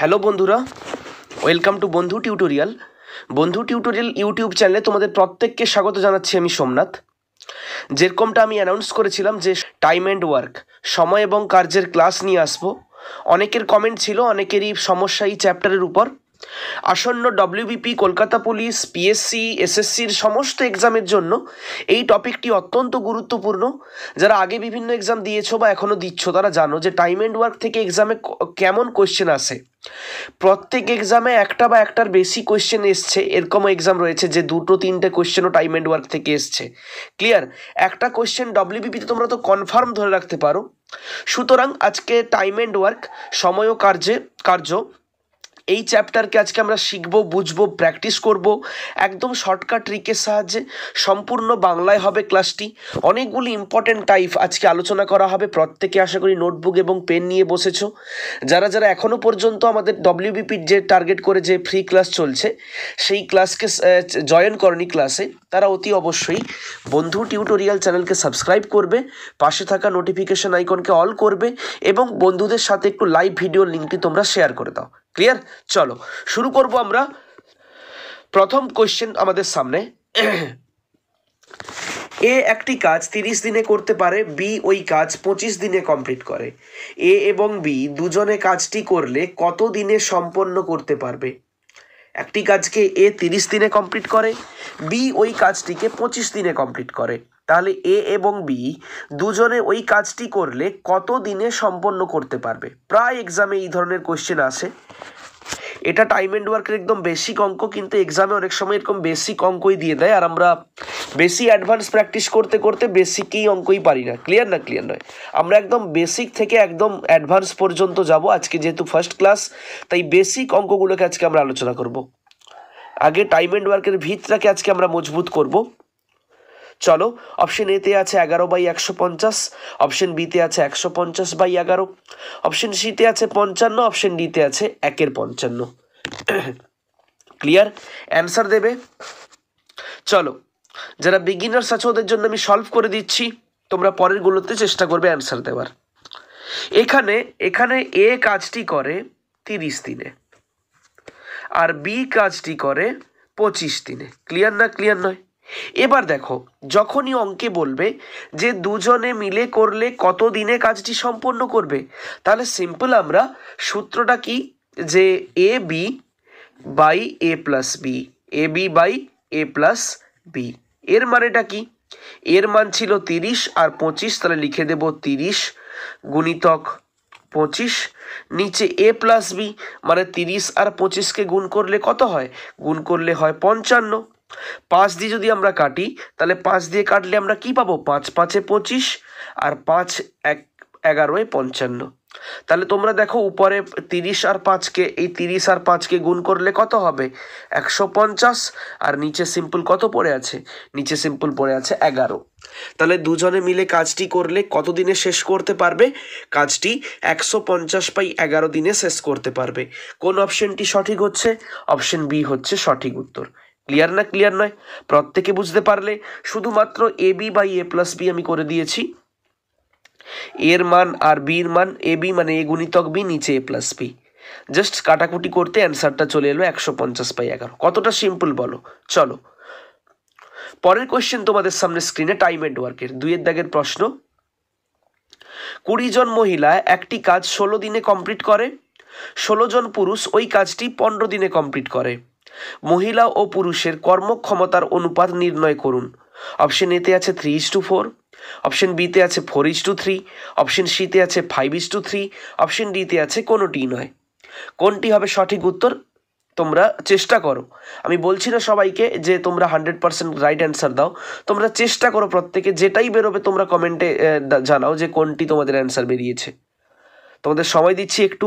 Hello বন্ধুরা welcome to Bandhu tutorial Bandhu tutorial YouTube চ্যানেলে তোমাদের প্রত্যেককে স্বাগত জানাচ্ছি আমি সোমনাথ যেরকমটা আমি অ্যানাউন্স করেছিলাম যে টাইম অ্যান্ড ওয়ার্ক সময় এবং কার্যের ক্লাস নিয়ে আসবো অনেকের কমেন্ট ছিল অনেকেরই সমস্যা এই চ্যাপ্টারের উপর আসন্ন ডব্লিউবিপি কলকাতা পুলিশ পিএসসি এসএসসির সমস্ত এক্সামের জন্য এই টপিকটি অত্যন্ত গুরুত্বপূর্ণ যারা আগে বিভিন্ন এক্সাম দিয়েছো বা এখনও দিচ্ছ তারা জানো যে টাইম অ্যান্ড ওয়ার্ক থেকে এক্সামে কেমন কোয়েশ্চেন আসে প্রত্যেক এক্সামে একটা বা একটার বেশি কোয়েশ্চেন এসছে এরকম এক্সাম রয়েছে যে দুটো তিনটে কোয়েশ্চেনও টাইম অ্যান্ড ওয়ার্ক থেকে এসছে ক্লিয়ার একটা কোয়েশ্চেন ডব্লিউবিপিতে তোমরা তো কনফার্ম ধরে রাখতে পারো সুতরাং আজকে টাইম অ্যান্ড ওয়ার্ক সময় ও কার্যে কার্য এই চ্যাপ্টারকে আজকে আমরা শিখব বুঝবো প্র্যাকটিস করব একদম শর্টকাট ট্রিকের সাহায্যে সম্পূর্ণ বাংলায় হবে ক্লাসটি অনেকগুলি ইম্পর্টেন্ট টাইপ আজকে আলোচনা করা হবে প্রত্যেকে আশা করি নোটবুক এবং পেন নিয়ে বসেছ যারা যারা এখনও পর্যন্ত আমাদের ডব্লিউবিপির যে টার্গেট করে যে ফ্রি ক্লাস চলছে সেই ক্লাসকে জয়েন করনি ক্লাসে তারা অতি অবশ্যই বন্ধু টিউটোরিয়াল চ্যানেলকে সাবস্ক্রাইব করবে পাশে থাকা নোটিফিকেশন আইকনকে অল করবে এবং বন্ধুদের সাথে একটু লাইভ ভিডিও লিঙ্কটি তোমরা শেয়ার করে দাও ক্লিয়ার চলো শুরু করব আমরা প্রথম কোয়েশ্চেন আমাদের সামনে এ একটি কাজ তিরিশ দিনে করতে পারে বি ওই কাজ পঁচিশ দিনে কমপ্লিট করে এ এবং বি দুজনে কাজটি করলে কত দিনে সম্পন্ন করতে পারবে একটি কাজকে এ তিরিশ দিনে কমপ্লিট করে বি ওই কাজটিকে পঁচিশ দিনে কমপ্লিট করে তাহলে এ এবং বি দুজনে ওই কাজটি করলে কত দিনে সম্পন্ন করতে পারবে প্রায় এক্সামে এই ধরনের কোয়েশ্চেন আসে এটা টাইম অ্যান্ড ওয়ার্কের একদম বেসিক অঙ্ক কিন্তু এক্সামে অনেক সময় এরকম বেসিক অঙ্কই দিয়ে দেয় আর আমরা বেশি অ্যাডভান্স প্র্যাকটিস করতে করতে বেসিকই অঙ্কই পারি না ক্লিয়ার না ক্লিয়ার নয় আমরা একদম বেসিক থেকে একদম অ্যাডভান্স পর্যন্ত যাব আজকে যেহেতু ফার্স্ট ক্লাস তাই বেসিক অঙ্কগুলোকে আজকে আমরা আলোচনা করব আগে টাইম অ্যান্ড ওয়ার্কের ভিতটাকে আজকে আমরা মজবুত করবো চলো অপশন এতে আছে এগারো বাই একশো পঞ্চাশ অপশন বিতে আছে একশো পঞ্চাশ বাই এগারো অপশন সিতে আছে পঞ্চান্ন অপশন ডিতে আছে একের পঞ্চান্ন ক্লিয়ার অ্যান্সার দেবে চলো যারা বিগিনার্স আছে ওদের জন্য আমি সলভ করে দিচ্ছি তোমরা পরেরগুলোতে চেষ্টা করবে অ্যান্সার দেওয়ার এখানে এখানে এ কাজটি করে তিরিশ দিনে আর বি কাজটি করে পঁচিশ দিনে ক্লিয়ার না ক্লিয়ার নয় এবার দেখো যখনই অঙ্কে বলবে যে দুজনে মিলে করলে কত দিনে কাজটি সম্পন্ন করবে তাহলে সিম্পল আমরা সূত্রটা কি যে A B by A plus B A B by A plus B এর মানেটা কি এর মান ছিল তিরিশ আর পঁচিশ তাহলে লিখে দেব তিরিশ গুণিতক পঁচিশ নিচে এ প্লাস বি মানে তিরিশ আর পঁচিশকে গুণ করলে কত হয় গুণ করলে হয় পঞ্চান্ন পাঁচ দিয়ে যদি আমরা কাটি তাহলে পাঁচ দিয়ে কাটলে আমরা কি পাবো পাঁচ পাঁচে পঁচিশ আর পাঁচ এক এগারোয় পঞ্চান্ন তাহলে তোমরা দেখো উপরে তিরিশ আর পাঁচকে এই তিরিশ আর পাঁচকে গুণ করলে কত হবে একশো পঞ্চাশ আর নিচে সিম্পল কত পড়ে আছে নিচে সিম্পল পড়ে আছে এগারো তাহলে দুজনে মিলে কাজটি করলে কত দিনে শেষ করতে পারবে কাজটি একশো পঞ্চাশ পাই এগারো দিনে শেষ করতে পারবে কোন অপশনটি সঠিক হচ্ছে অপশন বি হচ্ছে সঠিক উত্তর ক্লিয়ার না ক্লিয়ার নয় প্রত্যেকে বুঝতে পারলে শুধুমাত্র A B by A plus B আমি করে দিয়েছি এর মান আর বির মান এ বি মানে এ গুণিতক বি নিচে এ প্লাস বি জাস্ট কাটাকুটি করতে অ্যান্সারটা চলে এলো একশো পঞ্চাশ বাই এগারো কতটা সিম্পল বলো চলো পরের কোয়েশ্চেন তোমাদের সামনে স্ক্রিনে টাইম এন্ড ওয়ার্কের দুইয়ের দাগের প্রশ্ন কুড়ি জন মহিলা একটি কাজ ষোলো দিনে কমপ্লিট করে ষোলো জন পুরুষ ওই কাজটি পনেরো দিনে কমপ্লিট করে মহিলা ও পুরুষের কর্মক্ষমতার অনুপাত নির্ণয় করুন অপশন এতে আছে three is to four option বিতে আছে four is to three option সিতে আছে five is to three option ডিতে আছে কোনোটি নয় কোনটি হবে সঠিক উত্তর তোমরা চেষ্টা করো আমি বলছি না সবাইকে যে তোমরা হান্ড্রেড পার্সেন্ট রাইট অ্যান্সার দাও তোমরা চেষ্টা করো প্রত্যেকে যেটাই বেরোবে তোমরা কমেন্টে জানাও যে কোনটি তোমাদের অ্যান্সার বেরিয়েছে তোমাদের সময় দিচ্ছি একটু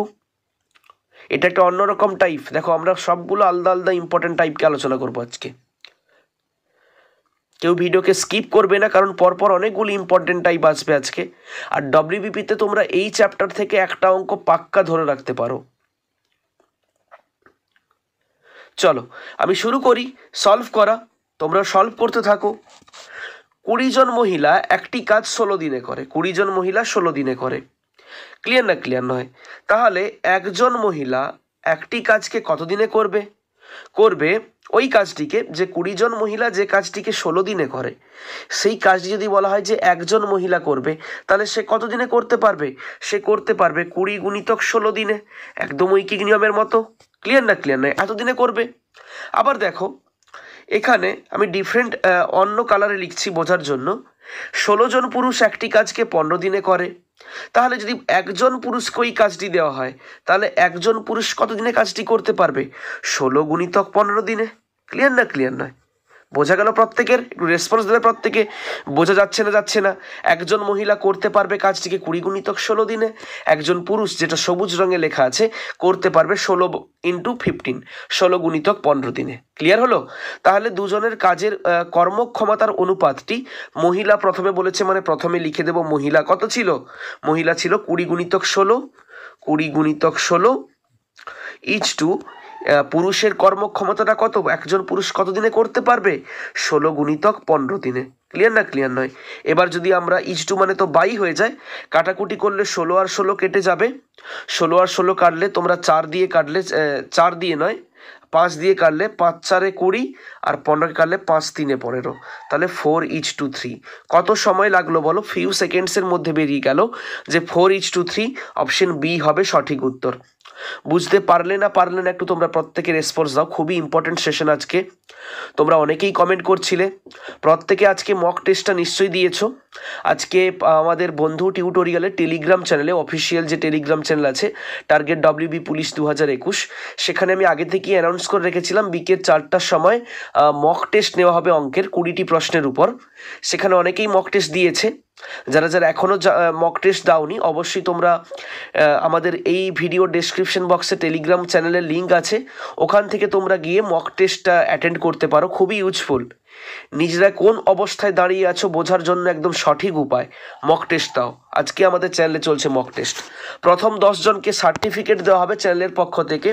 এটা একটা অন্যরকম টাইপ দেখো আমরা সবগুলো আলাদা আলাদা ইম্পর্টেন্ট টাইপকে আলোচনা করবো আজকে কেউ ভিডিওকে স্কিপ করবে না কারণ পরপর অনেকগুলি ইম্পর্টেন্ট টাইপ আসবে আজকে আর ডব্লিউবিপিতে তোমরা এই চ্যাপ্টার থেকে একটা অঙ্ক পাক্কা ধরে রাখতে পারো চলো আমি শুরু করি সলভ করা তোমরা সলভ করতে থাকো কুড়ি জন মহিলা একটি কাজ ষোলো দিনে করে কুড়ি জন মহিলা ষোলো দিনে করে ক্লিয়ার না ক্লিয়ার নয় তাহলে একজন মহিলা একটি কাজকে কতদিনে করবে করবে ওই কাজটিকে যে কুড়ি জন মহিলা যে কাজটিকে ষোলো দিনে করে সেই কাজটি যদি বলা হয় যে একজন মহিলা করবে তাহলে সে কত দিনে করতে পারবে সে করতে পারবে কুড়ি গুণিতক ষোলো দিনে একদম ঐকিক নিয়মের মতো ক্লিয়ার না ক্লিয়ার নয় এতদিনে করবে আবার দেখো এখানে আমি ডিফারেন্ট অন্য কালারে লিখছি বোঝার জন্য ষোলো জন পুরুষ একটি কাজকে পনেরো দিনে করে তাহলে যদি একজন পুরুষকে ওই কাজটি দেওয়া হয় তাহলে একজন পুরুষ কত দিনে কাজটি করতে পারবে ষোলো গুণিতক পনেরো দিনে ক্লিয়ার না ক্লিয়ার নয় বোঝা গেল প্রত্যেকের একটু রেসপন্স দেবে প্রত্যেকে বোঝা যাচ্ছে না যাচ্ছে না একজন মহিলা করতে পারবে কাজটিকে কুড়ি গুণিতক ষোলো দিনে একজন পুরুষ যেটা সবুজ রঙে লেখা আছে করতে পারবে ষোলো ইন্টু ফিফটিন ষোলো গুণিতক পনেরো দিনে ক্লিয়ার হলো তাহলে দুজনের কাজের কর্মক্ষমতার অনুপাতটি মহিলা প্রথমে বলেছে মানে প্রথমে লিখে দেব মহিলা কত ছিল মহিলা ছিল কুড়ি গুণিতক ষোলো কুড়ি গুণিতক ষোলো ইচ টু পুরুষের কর্মক্ষমতাটা কত একজন পুরুষ কত দিনে করতে পারবে ষোলো গুণিতক পনেরো দিনে ক্লিয়ার না ক্লিয়ার নয় এবার যদি আমরা ইচ টু মানে তো বাই হয়ে যায় কাটাকুটি করলে ষোলো আর ষোলো কেটে যাবে ষোলো আর ষোলো কাটলে তোমরা চার দিয়ে কাটলে চার দিয়ে নয় পাঁচ দিয়ে কাটলে পাঁচ চারে কুড়ি আর পনেরো কাটলে পাঁচ তিনে পনেরো তাহলে ফোর ইচ টু থ্রি কত সময় লাগলো বলো ফিউ সেকেন্ডসের মধ্যে বেরিয়ে গেল যে four is to three option B হবে সঠিক উত্তর বুঝতে পারলে না পারলে না একটু তোমরা প্রত্যেকে রেসপন্স দাও খুবই ইম্পর্টেন্ট সেশন আজকে তোমরা অনেকেই কমেন্ট করছিলে প্রত্যেকে আজকে মক টেস্টটা নিশ্চয়ই দিয়েছো আজকে আমাদের বন্ধু টিউটোরিয়ালের টেলিগ্রাম চ্যানেলে অফিসিয়াল যে টেলিগ্রাম চ্যানেল আছে টার্গেট ডব্লিউবি পুলিশ দু হাজার একুশ সেখানে আমি আগে থেকেই অ্যানাউন্স করে রেখেছিলাম বিকেল চারটার সময় মক টেস্ট নেওয়া হবে অঙ্কের কুড়িটি প্রশ্নের উপর সেখানে অনেকেই মক টেস্ট দিয়েছে যারা যারা এখনও মক টেস্ট দাওনি অবশ্যই তোমরা আমাদের এই ভিডিও ডেসক্রিপশন বক্সে টেলিগ্রাম চ্যানেলের লিঙ্ক আছে ওখান থেকে তোমরা গিয়ে মক টেস্টটা অ্যাটেন্ড করতে পারো খুবই ইউজফুল নিজেরা কোন অবস্থায় দাঁড়িয়ে আছো বোঝার জন্য একদম সঠিক উপায় মক টেস্ট দাও আজকে আমাদের চ্যানেলে চলছে মক টেস্ট প্রথম দশজনকে সার্টিফিকেট দেওয়া হবে চ্যানেলের পক্ষ থেকে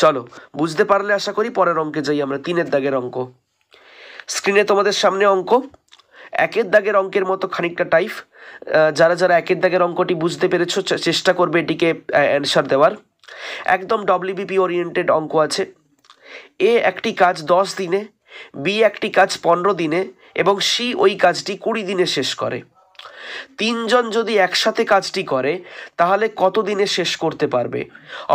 চলো বুঝতে পারলে আশা করি পরের অঙ্কে যাই আমরা তিনের দাগের অঙ্ক স্ক্রিনে তোমাদের সামনে অঙ্ক একের দাগের অঙ্কের মতো খানিকটা টাইপ যারা যারা একের দাগের অঙ্কটি বুঝতে পেরেছ চেষ্টা করবে এটিকে অ্যান্সার দেওয়ার একদম ডব্লিউবিপি ওরিয়েন্টেড অঙ্ক আছে এ একটি কাজ দশ দিনে বি একটি কাজ পনেরো দিনে এবং সি ওই কাজটি কুড়ি দিনে শেষ করে তিনজন যদি একসাথে কাজটি করে তাহলে কত দিনে শেষ করতে পারবে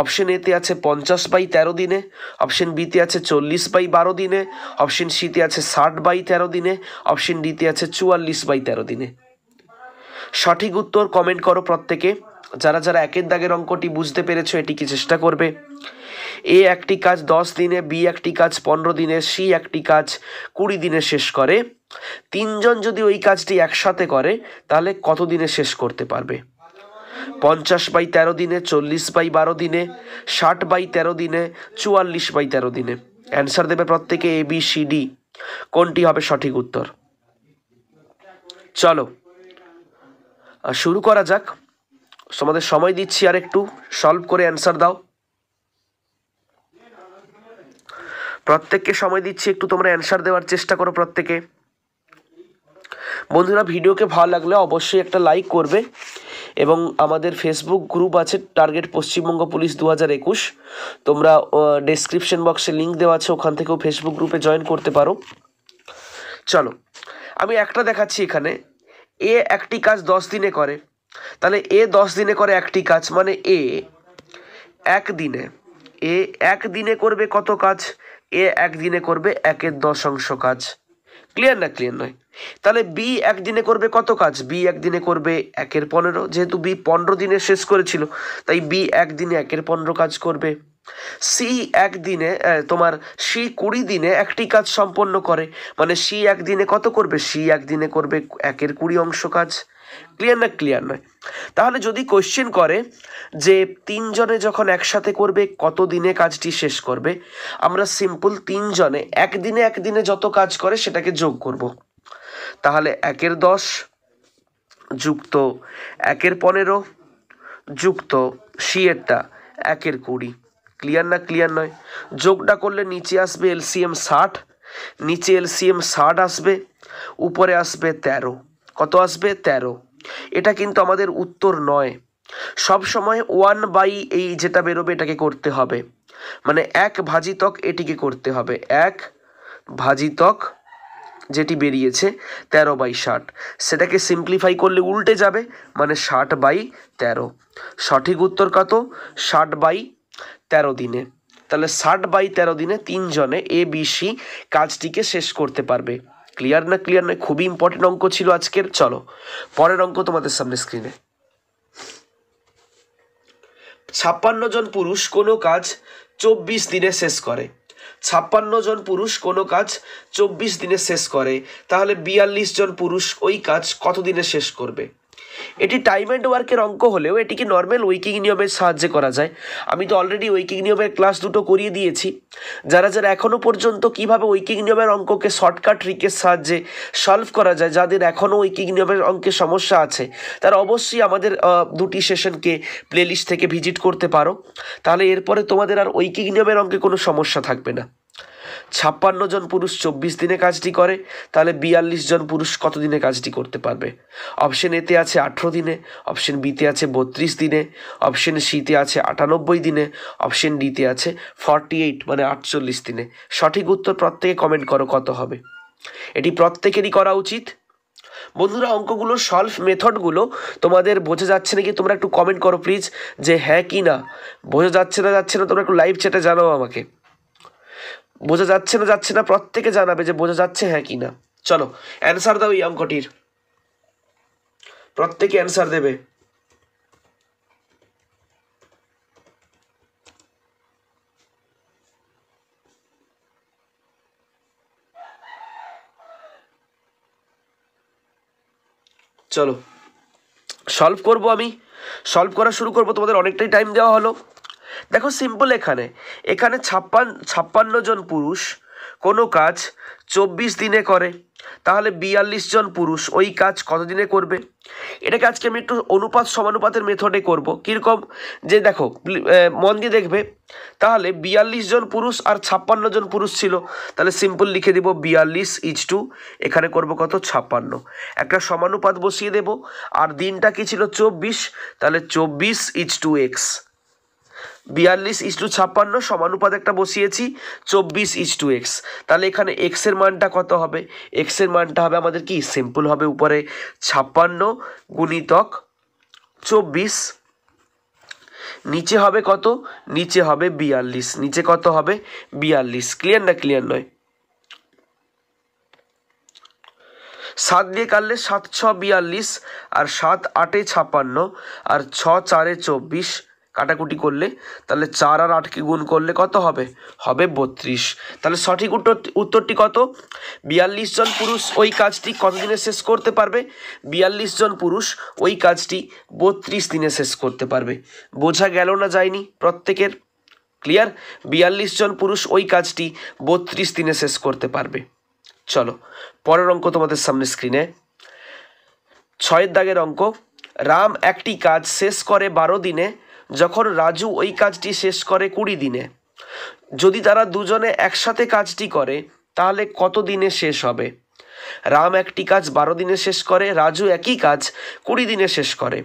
অপশন এতে আছে পঞ্চাশ বাই তেরো দিনে অপশন বিতে আছে চল্লিশ বাই বারো দিনে অপশন সিতে আছে ষাট বাই তেরো দিনে অপশন ডিতে আছে চুয়াল্লিশ বাই তেরো দিনে সঠিক উত্তর কমেন্ট করো প্রত্যেকে যারা যারা একের দাগের অঙ্কটি বুঝতে পেরেছ এটিকে চেষ্টা করবে এ একটি কাজ দশ দিনে বি একটি কাজ পনেরো দিনে সি একটি কাজ কুড়ি দিনে শেষ করে তিনজন যদি ওই কাজটি একসাথে করে তাহলে কত দিনে শেষ করতে পারবে পঞ্চাশ বাই তেরো দিনে চল্লিশ বাই বারো দিনে ষাট বাই তেরো দিনে চুয়াল্লিশ বাই তেরো দিনে অ্যান্সার দেবে প্রত্যেকে এ বি সি ডি কোনটি হবে সঠিক উত্তর চলো শুরু করা যাক তোমাদের সময় দিচ্ছি আর একটু সলভ করে অ্যান্সার দাও প্রত্যেককে সময় দিচ্ছি একটু তোমরা অ্যান্সার দেওয়ার চেষ্টা করো প্রত্যেকে বন্ধুরা ভিডিওকে ভালো লাগলে অবশ্যই একটা লাইক করবে এবং আমাদের ফেসবুক গ্রুপ আছে টার্গেট পশ্চিমবঙ্গ পুলিশ দু হাজার একুশ তোমরা ডেসক্রিপশন বক্সে লিঙ্ক দেওয়া আছে ওখান থেকেও ফেসবুক গ্রুপে জয়েন করতে পারো চলো আমি একটা দেখাচ্ছি এখানে এ একটি কাজ দশ দিনে করে তাহলে এ দশ দিনে করে একটি কাজ মানে এ এক দিনে এ এক দিনে করবে কত কাজ এ একদিনে করবে একের অংশ কাজ ক্লিয়ার না ক্লিয়ার নয় তাহলে বি একদিনে করবে কত কাজ বি একদিনে করবে একের পনেরো যেহেতু বি পনেরো দিনে শেষ করেছিল তাই বি একদিনে একের পনেরো কাজ করবে সি একদিনে তোমার সি কুড়ি দিনে একটি কাজ সম্পন্ন করে মানে সি একদিনে কত করবে সি একদিনে করবে একের কুড়ি অংশ কাজ ক্লিয়ার না ক্লিয়ার নয় তাহলে যদি কোশ্চেন করে যে তিনজনে যখন একসাথে করবে কত দিনে কাজটি শেষ করবে আমরা সিম্পল তিনজনে একদিনে একদিনে যত কাজ করে সেটাকে যোগ করব। তাহলে একের দশ যুক্ত একের পনেরো যুক্ত সিয়েরটা একের কুড়ি ক্লিয়ার না ক্লিয়ার নয় যোগটা করলে নিচে আসবে এলসিএম ষাট নিচে এলসিএম ষাট আসবে উপরে আসবে তেরো কত আসবে তেরো এটা কিন্তু আমাদের উত্তর নয় সব সময় ওয়ান বাই এই যেটা বেরোবে এটাকে করতে হবে মানে এক ভাজিতক এটিকে করতে হবে এক ভাজিতক যেটি বেরিয়েছে তেরো বাই ষাট সেটাকে সিম্পলিফাই করলে উল্টে যাবে মানে ষাট বাই তেরো সঠিক উত্তর কত ষাট বাই তেরো দিনে তাহলে ষাট বাই তেরো দিনে তিনজনে এ বি সি কাজটিকে শেষ করতে পারবে ক্লিয়ার না ক্লিয়ার নয় খুবই ইম্পর্টেন্ট অঙ্ক ছিল আজকের চলো পরের অঙ্ক তোমাদের সামনে স্ক্রিনে ছাপ্পান্ন জন পুরুষ কোনো কাজ চব্বিশ দিনে শেষ করে ছাপ্পান্ন জন পুরুষ কোনো কাজ চব্বিশ দিনে শেষ করে তাহলে বিয়াল্লিশ জন পুরুষ ওই কাজ কত দিনে শেষ করবে এটি টাইম অ্যান্ড ওয়ার্কের অঙ্ক হলেও এটিকে নর্মাল উইকিং নিয়মের সাহায্যে করা যায় আমি তো অলরেডি উইকিং নিয়মের ক্লাস দুটো করিয়ে দিয়েছি যারা যারা এখনও পর্যন্ত কিভাবে উইকিং নিয়মের অঙ্ককে শর্টকাট রিকের সাহায্যে সলভ করা যায় যাদের এখনও উইকিং নিয়মের অঙ্কে সমস্যা আছে তারা অবশ্যই আমাদের দুটি সেশনকে প্লেলিস্ট থেকে ভিজিট করতে পারো তাহলে এরপরে তোমাদের আর উইকিং নিয়মের অঙ্কে কোনো সমস্যা থাকবে না ছাপ্পান্ন জন পুরুষ চব্বিশ দিনে কাজটি করে তাহলে বিয়াল্লিশ জন পুরুষ কত দিনে কাজটি করতে পারবে অপশন এতে আছে আঠেরো দিনে অপশন বিতে আছে বত্রিশ দিনে অপশন সিতে আছে আটানব্বই দিনে অপশন ডিতে আছে ফর্টি এইট মানে আটচল্লিশ দিনে সঠিক উত্তর প্রত্যেকে কমেন্ট করো কত হবে এটি প্রত্যেকেরই করা উচিত বন্ধুরা অঙ্কগুলো সলভ মেথডগুলো তোমাদের বোঝা যাচ্ছে নাকি তোমরা একটু কমেন্ট করো প্লিজ যে হ্যাঁ কি না বোঝা যাচ্ছে না যাচ্ছে না তোমরা একটু লাইভ চ্যাটে জানাও আমাকে বোঝা যাচ্ছে না যাচ্ছে না প্রত্যেকে জানাবে যে বোঝা যাচ্ছে হ্যাঁ কি না চলো অ্যান্সার দাও এই অঙ্কটির প্রত্যেকে অ্যান্সার দেবে চলো সলভ করব আমি সলভ করা শুরু করব তোমাদের অনেকটাই টাইম দেওয়া হলো দেখো সিম্পল এখানে এখানে ছাপ্পান ছাপ্পান্ন জন পুরুষ কোনো কাজ চব্বিশ দিনে করে তাহলে বিয়াল্লিশ জন পুরুষ ওই কাজ কতদিনে করবে এটাকে আজকে আমি একটু অনুপাত সমানুপাতের মেথডে করব কীরকম যে দেখো মন দিয়ে দেখবে তাহলে বিয়াল্লিশ জন পুরুষ আর ছাপ্পান্ন জন পুরুষ ছিল তাহলে সিম্পল লিখে দেব বিয়াল্লিশ ইজ টু এখানে করব কত ছাপ্পান্ন একটা সমানুপাত বসিয়ে দেব আর দিনটা কি ছিল চব্বিশ তাহলে চব্বিশ ইজ টু এক্স বিয়াল্লিশ ইস টু ছাপ্পান্ন সমানুপাত একটা বসিয়েছি চব্বিশ ইস টু এক্স তাহলে এখানে এক্সের মানটা কত হবে এক্সের মানটা হবে আমাদের কি সিম্পল হবে উপরে ছাপ্পান্ন গুণিতক চব্বিশ নিচে হবে কত নিচে হবে বিয়াল্লিশ নিচে কত হবে বিয়াল্লিশ ক্লিয়ার না ক্লিয়ার নয় সাত দিয়ে কাটলে সাত ছ বিয়াল্লিশ আর সাত আটে ছাপান্ন আর ছ চারে চব্বিশ কাটাকুটি করলে তাহলে চার আর আটকে গুণ করলে কত হবে হবে বত্রিশ তাহলে সঠিক উত্তর উত্তরটি কত বিয়াল্লিশ জন পুরুষ ওই কাজটি কতদিনে শেষ করতে পারবে বিয়াল্লিশ জন পুরুষ ওই কাজটি বত্রিশ দিনে শেষ করতে পারবে বোঝা গেল না যায়নি প্রত্যেকের ক্লিয়ার বিয়াল্লিশ জন পুরুষ ওই কাজটি বত্রিশ দিনে শেষ করতে পারবে চলো পরের অঙ্ক তোমাদের সামনে স্ক্রিনে ছয়ের দাগের অঙ্ক রাম একটি কাজ শেষ করে বারো দিনে যখন রাজু ওই কাজটি শেষ করে কুড়ি দিনে যদি তারা দুজনে একসাথে কাজটি করে তাহলে কত দিনে শেষ হবে রাম একটি কাজ বারো দিনে শেষ করে রাজু একই কাজ কুড়ি দিনে শেষ করে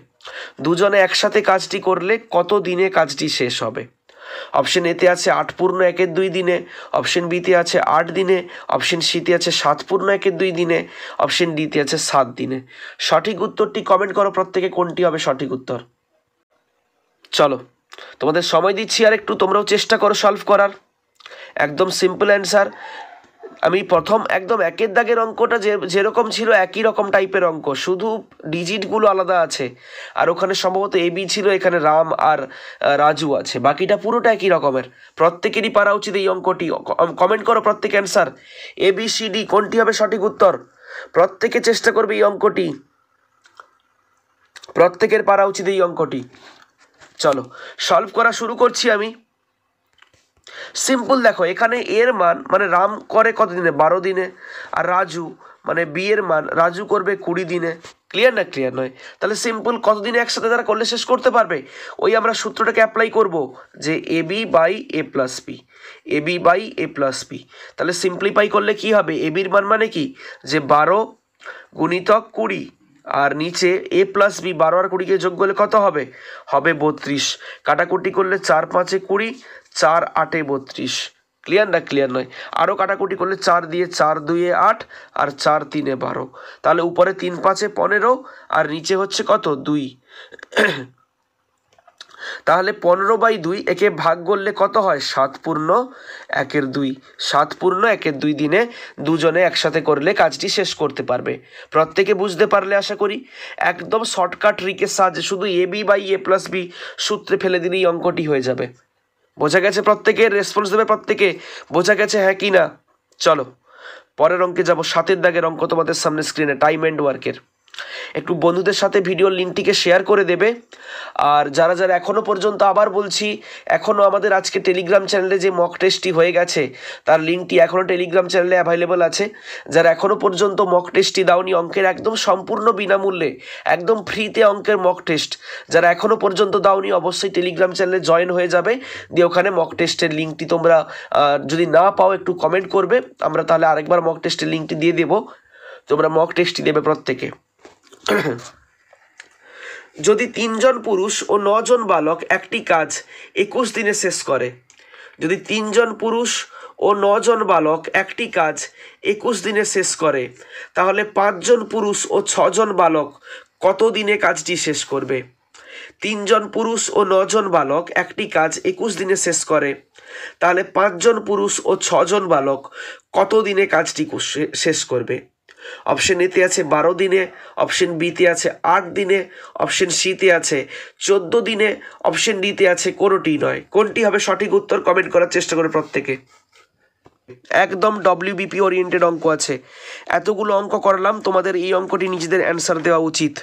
দুজনে একসাথে কাজটি করলে কত দিনে কাজটি শেষ হবে অপশন এতে আছে আট পূর্ণ একের দুই দিনে অপশন বিতে আছে আট দিনে অপশন সিতে আছে সাত পূর্ণ একের দুই দিনে অপশন ডিতে আছে সাত দিনে সঠিক উত্তরটি কমেন্ট করো প্রত্যেকে কোনটি হবে সঠিক উত্তর চলো তোমাদের সময় দিচ্ছি আর একটু তোমরাও চেষ্টা করো সলভ করার একদম সিম্পল অ্যান্সার আমি প্রথম একদম একের দাগের অঙ্কটা যে যেরকম ছিল একই রকম টাইপের অঙ্ক শুধু ডিজিটগুলো আলাদা আছে আর ওখানে সম্ভবত এবি ছিল এখানে রাম আর রাজু আছে বাকিটা পুরোটা একই রকমের প্রত্যেকেরই পারা উচিত এই অঙ্কটি কমেন্ট করো প্রত্যেক answer A B C D কোনটি হবে সঠিক উত্তর প্রত্যেকে চেষ্টা করবে এই অঙ্কটি প্রত্যেকের পারা উচিত এই অঙ্কটি চলো সলভ করা শুরু করছি আমি সিম্পল দেখো এখানে এর মান মানে রাম করে কত দিনে বারো দিনে আর রাজু মানে বিয়ের মান রাজু করবে কুড়ি দিনে ক্লিয়ার না ক্লিয়ার নয় তাহলে সিম্পল কতদিনে একসাথে তারা করলে শেষ করতে পারবে ওই আমরা সূত্রটাকে অ্যাপ্লাই করব যে A B by A plus P A B by A plus P তাহলে সিম্পলিফাই করলে কি হবে এ বির মান মানে কি যে বারো গুণিতক কুড়ি আর নিচে এ প্লাস বি বারো আর কুড়িকে যোগ করলে কত হবে হবে বত্রিশ কাটাকুটি করলে চার পাঁচে কুড়ি চার আটে বত্রিশ ক্লিয়ার না ক্লিয়ার নয় আরও কাটাকুটি করলে চার দিয়ে চার দুইয়ে আট আর চার তিনে বারো তাহলে উপরে তিন পাঁচে পনেরো আর নিচে হচ্ছে কত দুই তাহলে পনেরো বাই দুই একে ভাগ করলে কত হয় সাত পূর্ণ একের দুই সাত পূর্ণ একের দুই দিনে দুজনে একসাথে করলে কাজটি শেষ করতে পারবে প্রত্যেকে বুঝতে পারলে আশা করি একদম শর্টকাট রিকের সাহায্যে শুধু A B by A plus B সূত্রে ফেলে দিলেই অঙ্কটি হয়ে যাবে বোঝা গেছে প্রত্যেকের রেসপন্স দেবে প্রত্যেকে বোঝা গেছে হ্যাঁ কি না চলো পরের অঙ্কে যাব সাতের দাগের অঙ্ক তোমাদের সামনে স্ক্রিনে টাইম অ্যান্ড ওয়ার্কের একটু বন্ধুদের সাথে ভিডিওর লিঙ্কটিকে শেয়ার করে দেবে আর যারা যারা এখনও পর্যন্ত আবার বলছি এখনও আমাদের আজকে টেলিগ্রাম চ্যানেলে যে মক টেস্টটি হয়ে গেছে তার লিঙ্কটি এখনও টেলিগ্রাম চ্যানেলে অ্যাভাইলেবল আছে যারা এখনও পর্যন্ত মক টেস্টটি দাওনি অঙ্কের একদম সম্পূর্ণ বিনামূল্যে একদম ফ্রিতে অঙ্কের মক টেস্ট যারা এখনও পর্যন্ত দাওনি অবশ্যই টেলিগ্রাম চ্যানেলে জয়েন হয়ে যাবে দিয়ে ওখানে মক টেস্টের লিঙ্কটি তোমরা যদি না পাও একটু কমেন্ট করবে আমরা তাহলে আরেকবার মক টেস্টের লিঙ্কটি দিয়ে দেবো তোমরা মক টেস্টটি দেবে প্রত্যেকে যদি তিনজন পুরুষ ও নজন বালক একটি কাজ একুশ দিনে শেষ করে যদি তিনজন পুরুষ ও নজন বালক একটি কাজ একুশ দিনে শেষ করে তাহলে পাঁচজন পুরুষ ও ছজন বালক কত দিনে কাজটি শেষ করবে তিনজন পুরুষ ও নজন বালক একটি কাজ একুশ দিনে শেষ করে তাহলে পাঁচজন পুরুষ ও ছজন বালক কত দিনে কাজটি শেষ করবে অপশন এতে আছে বারো দিনে অপশন বিতে আছে আট দিনে অপশন সিতে আছে চোদ্দ দিনে অপশন ডিতে আছে কোনোটি নয় কোনটি হবে সঠিক উত্তর কমেন্ট করার চেষ্টা করে প্রত্যেকে একদম ডব্লিউ বিপি ওরিয়েন্টেড অঙ্ক আছে এতগুলো অঙ্ক করালাম তোমাদের এই অঙ্কটি নিজেদের অ্যান্সার দেওয়া উচিত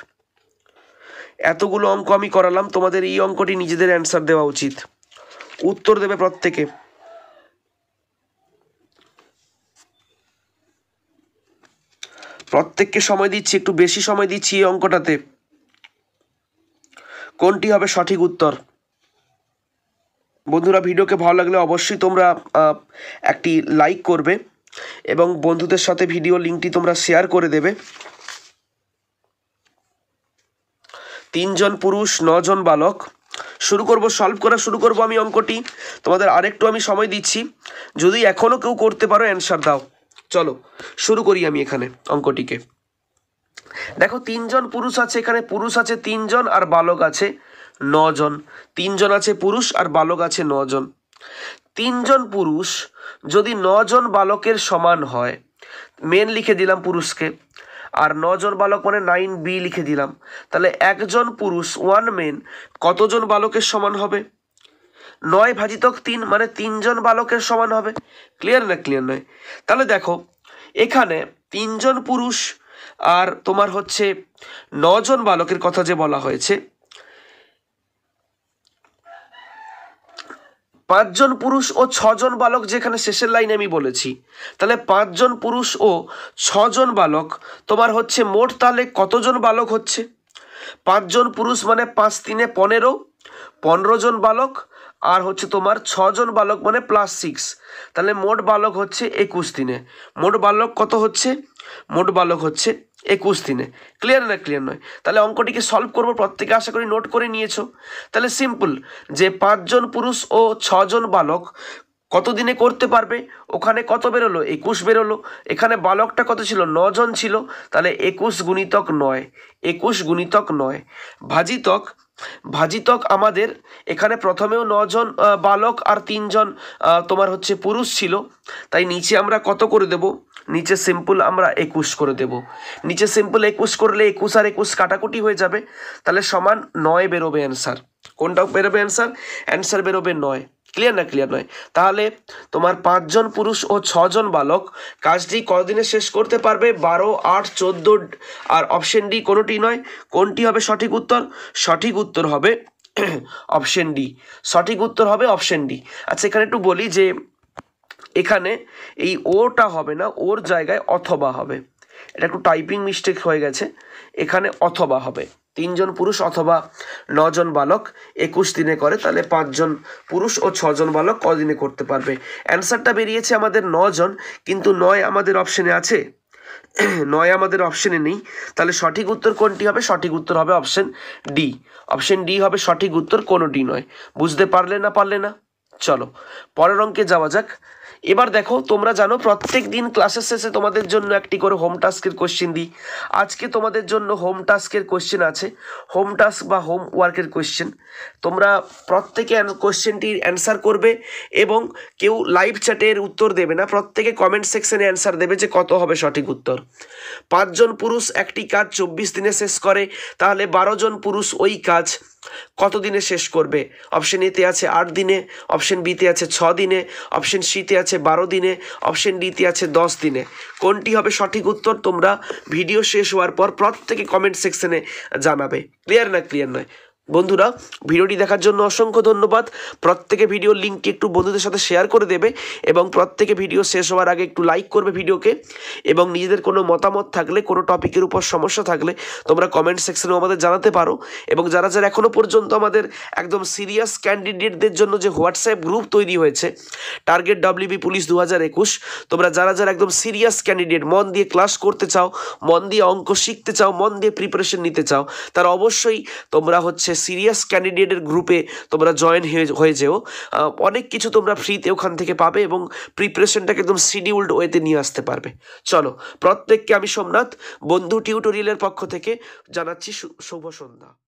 এতগুলো অঙ্ক আমি করালাম তোমাদের এই অঙ্কটি নিজেদের অ্যান্সার দেওয়া উচিত উত্তর দেবে প্রত্যেকে প্রত্যেককে সময় দিচ্ছি একটু বেশি সময় দিচ্ছি এই অঙ্কটাতে কোনটি হবে সঠিক উত্তর বন্ধুরা ভিডিওকে ভালো লাগলে অবশ্যই তোমরা একটি লাইক করবে এবং বন্ধুদের সাথে ভিডিও লিঙ্কটি তোমরা শেয়ার করে দেবে তিনজন পুরুষ নজন বালক শুরু করব সলভ করা শুরু করব আমি অঙ্কটি তোমাদের আরেকটু আমি সময় দিচ্ছি যদি এখনও কেউ করতে পারো অ্যান্সার দাও চলো শুরু করি আমি এখানে অঙ্কটিকে দেখো তিনজন পুরুষ আছে এখানে পুরুষ আছে তিনজন আর বালক আছে নজন তিনজন আছে পুরুষ আর বালক আছে নজন তিনজন পুরুষ যদি নজন বালকের সমান হয় মেন লিখে দিলাম পুরুষকে আর নজন বালক মানে নাইন বি লিখে দিলাম তাহলে একজন পুরুষ ওয়ান মেন কতজন বালকের সমান হবে নয় ভাজিতক তিন মানে তিনজন বালকের সমান হবে ক্লিয়ার না ক্লিয়ার নয় তাহলে দেখো এখানে তিনজন পুরুষ আর তোমার হচ্ছে নজন বালকের কথা যে বলা হয়েছে পাঁচজন পুরুষ ও ছজন বালক যেখানে শেষের লাইনে আমি বলেছি তাহলে পাঁচজন পুরুষ ও ছজন বালক তোমার হচ্ছে মোট তাহলে কতজন বালক হচ্ছে পাঁচজন পুরুষ মানে পাঁচ তিনে পনেরো পনেরো জন বালক আর হচ্ছে তোমার ছজন বালক মানে প্লাস সিক্স তাহলে মোট বালক হচ্ছে একুশ দিনে মোট বালক কত হচ্ছে মোট বালক হচ্ছে একুশ দিনে ক্লিয়ার না ক্লিয়ার নয় তাহলে অঙ্কটিকে সলভ করবো প্রত্যেকে আশা করি নোট করে নিয়েছো তাহলে সিম্পল যে পাঁচজন পুরুষ ও ছজন বালক কত দিনে করতে পারবে ওখানে কত বেরোলো একুশ বেরোলো এখানে বালকটা কত ছিল নজন ছিল তাহলে একুশ গুণিতক নয় একুশ গুণিতক নয় ভাজিতক ভাজিতক আমাদের এখানে প্রথমেও নজন বালক আর তিনজন তোমার হচ্ছে পুরুষ ছিল তাই নিচে আমরা কত করে দেব নিচে সিম্পল আমরা একুশ করে দেব নিচে সিম্পল একুশ করলে একুশ আর একুশ কাটাকুটি হয়ে যাবে তাহলে সমান নয় বেরোবে অ্যান্সার কোনটাও বেরোবে অ্যান্সার অ্যান্সার বেরোবে নয় ক্লিয়ার না ক্লিয়ার নয় তাহলে তোমার পাঁচজন পুরুষ ও ছজন বালক কাজটি কদিনে শেষ করতে পারবে বারো আট চোদ্দ আর অপশন ডি কোনোটি নয় কোনটি হবে সঠিক উত্তর সঠিক উত্তর হবে অপশন ডি সঠিক উত্তর হবে অপশন ডি আচ্ছা এখানে একটু বলি যে এখানে এই ওটা হবে না ওর জায়গায় অথবা হবে এটা একটু টাইপিং মিস্টেক হয়ে গেছে এখানে অথবা হবে তিনজন পুরুষ অথবা নজন বালক একুশ দিনে করে তাহলে পাঁচজন পুরুষ ও ছজন বালক কদিনে করতে পারবে অ্যান্সারটা বেরিয়েছে আমাদের নজন কিন্তু নয় আমাদের অপশনে আছে নয় আমাদের অপশনে নেই তাহলে সঠিক উত্তর কোনটি হবে সঠিক উত্তর হবে অপশন ডি অপশন ডি হবে সঠিক উত্তর কোনো ডি নয় বুঝতে পারলে না পারলে না চলো পরের অঙ্কে যাওয়া যাক এবার দেখো তোমরা জানো প্রত্যেক দিন ক্লাসের শেষে তোমাদের জন্য একটি করে হোম টাস্কের কোশ্চেন দিই আজকে তোমাদের জন্য হোম টাস্কের কোশ্চেন আছে হোম টাস্ক বা হোম ওয়ার্কের কোশ্চেন তোমরা প্রত্যেকে কোশ্চেনটির অ্যান্সার করবে এবং কেউ লাইভ চ্যাটের উত্তর দেবে না প্রত্যেকে কমেন্ট সেকশনে অ্যান্সার দেবে যে কত হবে সঠিক উত্তর পাঁচজন পুরুষ একটি কাজ চব্বিশ দিনে শেষ করে তাহলে বারো জন পুরুষ ওই কাজ কত দিনে শেষ করবে অপশন এতে আছে আট দিনে অপশন বিতে আছে ছ দিনে অপশন সিতে আছে বারো দিনে অপশন ডিতে আছে দশ দিনে কোনটি হবে সঠিক উত্তর তোমরা ভিডিও শেষ হওয়ার পর প্রত্যেকে কমেন্ট সেকশনে জানাবে ক্লিয়ার না ক্লিয়ার নয় বন্ধুরা ভিডিওটি দেখার জন্য অসংখ্য ধন্যবাদ প্রত্যেকে ভিডিও লিঙ্কটি একটু বন্ধুদের সাথে শেয়ার করে দেবে এবং প্রত্যেকে ভিডিও শেষ হওয়ার আগে একটু লাইক করবে ভিডিওকে এবং নিজেদের কোনো মতামত থাকলে কোনো টপিকের উপর সমস্যা থাকলে তোমরা কমেন্ট সেকশনে আমাদের জানাতে পারো এবং যারা যারা এখনও পর্যন্ত আমাদের একদম সিরিয়াস ক্যান্ডিডেটদের জন্য যে হোয়াটসঅ্যাপ গ্রুপ তৈরি হয়েছে টার্গেট ডাব্লিউবি পুলিশ দু হাজার একুশ তোমরা যারা যারা একদম সিরিয়াস ক্যান্ডিডেট মন দিয়ে ক্লাস করতে চাও মন দিয়ে অঙ্ক শিখতে চাও মন দিয়ে প্রিপারেশন নিতে চাও তারা অবশ্যই তোমরা হচ্ছে সিরিয়াস ক্যান্ডিডেটের গ্রুপে তোমরা জয়েন হয়ে যেও অনেক কিছু তোমরা ফ্রিতে ওখান থেকে পাবে এবং প্রিপারেশনটাকে একদম শিডিউল্ড ওয়েতে নিয়ে আসতে পারবে চলো প্রত্যেককে আমি সোমনাথ বন্ধু টিউটোরিয়ালের পক্ষ থেকে জানাচ্ছি শুভ সন্ধ্যা